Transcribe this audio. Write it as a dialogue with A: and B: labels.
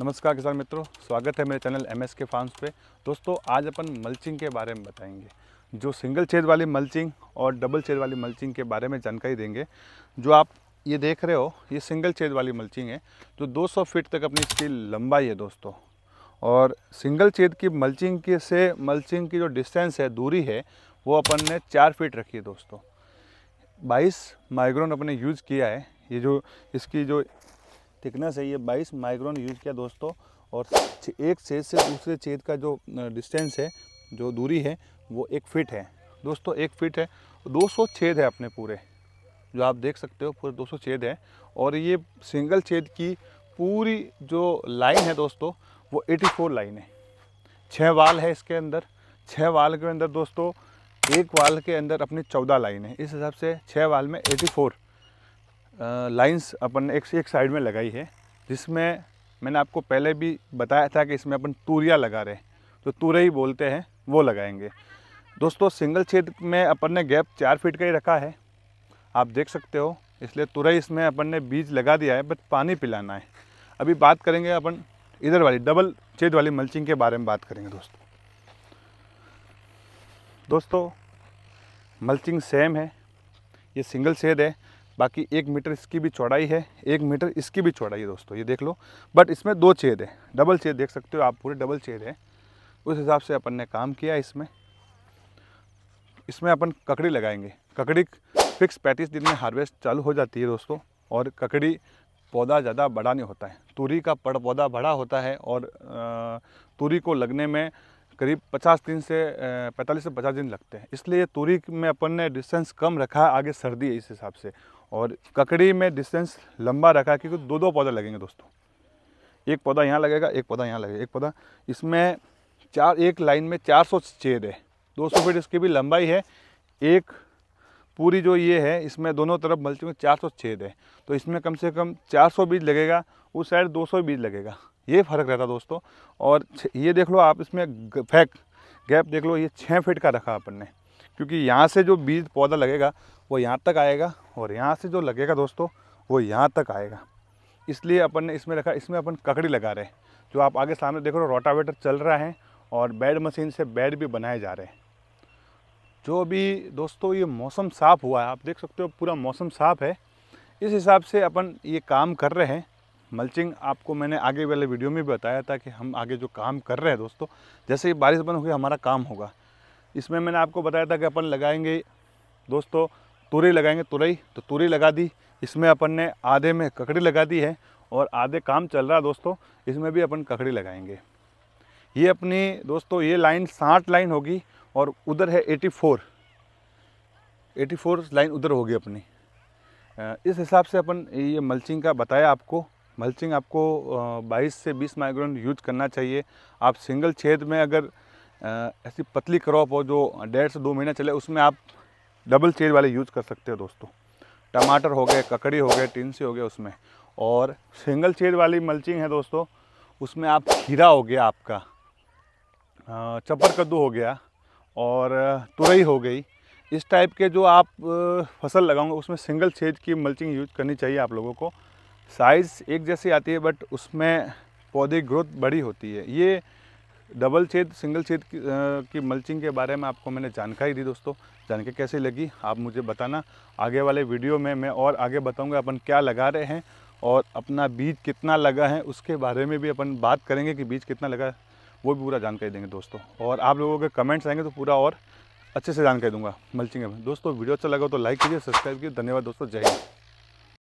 A: नमस्कार किसान मित्रों स्वागत है मेरे channel M S K farms पे दोस्तों आज अपन मल्चिंग के बारे में बताएंगे जो सिंगल छेद वाली मल्चिंग और डबल छेद वाली मल्चिंग के बारे में जानकारी देंगे जो आप ये देख रहे हो ये सिंगल छेद वाली मल्चिंग है जो 200 फीट तक अपनी इसकी लंबाई है दोस्तों और सिंगल छेद की मल्चिंग के से मल्चिंग की जो डिस्टेंस है दूरी है वो अपन ने चार फीट रखी है दोस्तों बाईस माइग्रोन अपने यूज़ किया है ये जो इसकी जो थिकनेस है ये 22 माइक्रोन यूज़ किया दोस्तों और एक छेद से दूसरे छेद का जो डिस्टेंस है जो दूरी है वो एक फिट है दोस्तों एक फिट है 200 छेद है अपने पूरे जो आप देख सकते हो पूरे 200 छेद है और ये सिंगल छेद की पूरी जो लाइन है दोस्तों वो 84 लाइन है छः वाल है इसके अंदर छः वाल के अंदर दोस्तों एक वाल के अंदर अपनी चौदह लाइन है इस हिसाब से छः वाल में फोर लाइंस अपन एक से एक साइड में लगाई है जिसमें मैंने आपको पहले भी बताया था कि इसमें अपन तूरिया लगा रहे हैं तो तूरे ही बोलते हैं वो लगाएंगे दोस्तों सिंगल छेद में अपन ने गैप चार फीट का ही रखा है आप देख सकते हो इसलिए तुरई इसमें अपन ने बीज लगा दिया है बट पानी पिलाना है अभी बात करेंगे अपन इधर वाली डबल छेद वाली मल्चिंग के बारे में बात करेंगे दोस्तों दोस्तों मल्चिंग सेम है ये सिंगल छेद है बाकी एक मीटर इसकी भी चौड़ाई है एक मीटर इसकी भी चौड़ाई है दोस्तों ये देख लो बट इसमें दो छेद है डबल छेद देख सकते हो आप पूरे डबल छेद है उस हिसाब से अपन ने काम किया इसमें इसमें अपन ककड़ी लगाएंगे ककड़ी फिक्स पैंतीस दिन में हार्वेस्ट चालू हो जाती है दोस्तों और ककड़ी पौधा ज़्यादा बड़ा नहीं होता है तूरी का पड़ पौधा बड़ा होता है और तूरी को लगने में करीब 50 दिन से 45 से 50 दिन लगते हैं इसलिए तूरी में अपन ने डिस्टेंस कम रखा है आगे सर्दी है इस हिसाब से और ककड़ी में डिस्टेंस लंबा रखा है क्योंकि दो दो पौधे लगेंगे दोस्तों एक पौधा यहाँ लगेगा एक पौधा यहाँ लगेगा एक पौधा इसमें चार एक लाइन में चार सौ छेद है दो सौ फीट इसकी भी लंबाई है एक पूरी जो ये है इसमें दोनों तरफ मल्च में चार सौ छेद है तो इसमें कम से कम चार सौ बीज लगेगा उस साइड दो सौ बीज लगेगा ये फ़र्क रहता दोस्तों और ये देख लो आप इसमें फैक गैप देख लो ये छः फिट का रखा अपन ने क्योंकि यहाँ से जो बीज पौधा लगेगा वो यहाँ तक आएगा और यहाँ से जो लगेगा दोस्तों वो यहाँ तक आएगा इसलिए अपन ने इसमें रखा इसमें अपन ककड़ी लगा रहे हैं जो आप आगे सामने देख रहे हो रोटावेटर चल रहा है और बेड मशीन से बेड भी बनाए जा रहे हैं जो भी दोस्तों ये मौसम साफ़ हुआ है आप देख सकते हो पूरा मौसम साफ़ है इस हिसाब से अपन ये काम कर रहे हैं मल्चिंग आपको मैंने आगे वाले वीडियो में भी बताया था कि हम आगे जो काम कर रहे हैं दोस्तों जैसे ही बारिश बंद हुई हमारा काम होगा इसमें मैंने आपको बताया था कि अपन लगाएंगे दोस्तों तुरई लगाएंगे तुरई तो तुरई लगा दी इसमें अपन ने आधे में ककड़ी लगा दी है और आधे काम चल रहा है दोस्तों इसमें भी अपन ककड़ी लगाएंगे ये अपनी दोस्तों ये लाइन साठ लाइन होगी और उधर है eighty four eighty four line उधर होगी अपनी इस हिसाब से अपन ये मल्चिंग का बताया आपको मल्चिंग आपको 22 से 20 माइक्रोन यूज करना चाहिए आप सिंगल छेद में अगर ऐसी पतली क्रॉप हो जो डेढ़ से दो महीना चले उसमें आप डबल चेज वाले यूज़ कर सकते हो दोस्तों टमाटर हो गए ककड़ी हो गए टिनसी हो गए उसमें और सिंगल चेज वाली मल्चिंग है दोस्तों उसमें आप खीरा हो गया आपका चपर कद्दू हो गया और तुरई हो गई इस टाइप के जो आप फसल लगाओगे उसमें सिंगल छेज की मल्चिंग यूज करनी चाहिए आप लोगों को साइज़ एक जैसी आती है बट उसमें पौधे ग्रोथ बड़ी होती है ये डबल छेद सिंगल छेद की, आ, की मल्चिंग के बारे में आपको मैंने जानकारी दी दोस्तों जान के कैसी लगी आप मुझे बताना आगे वाले वीडियो में मैं और आगे बताऊंगा अपन क्या लगा रहे हैं और अपना बीज कितना लगा है उसके बारे में भी अपन बात करेंगे कि बीज कितना लगा है वो भी पूरा जानकारी देंगे दोस्तों और आप लोगों के कमेंट्स आएंगे तो पूरा और अच्छे से जानकारी दूंगा मल्चिंग में दोस्तों वीडियो अच्छा लगा तो लाइक कीजिए सब्सक्राइब कीजिए धन्यवाद दोस्तों जय हिंद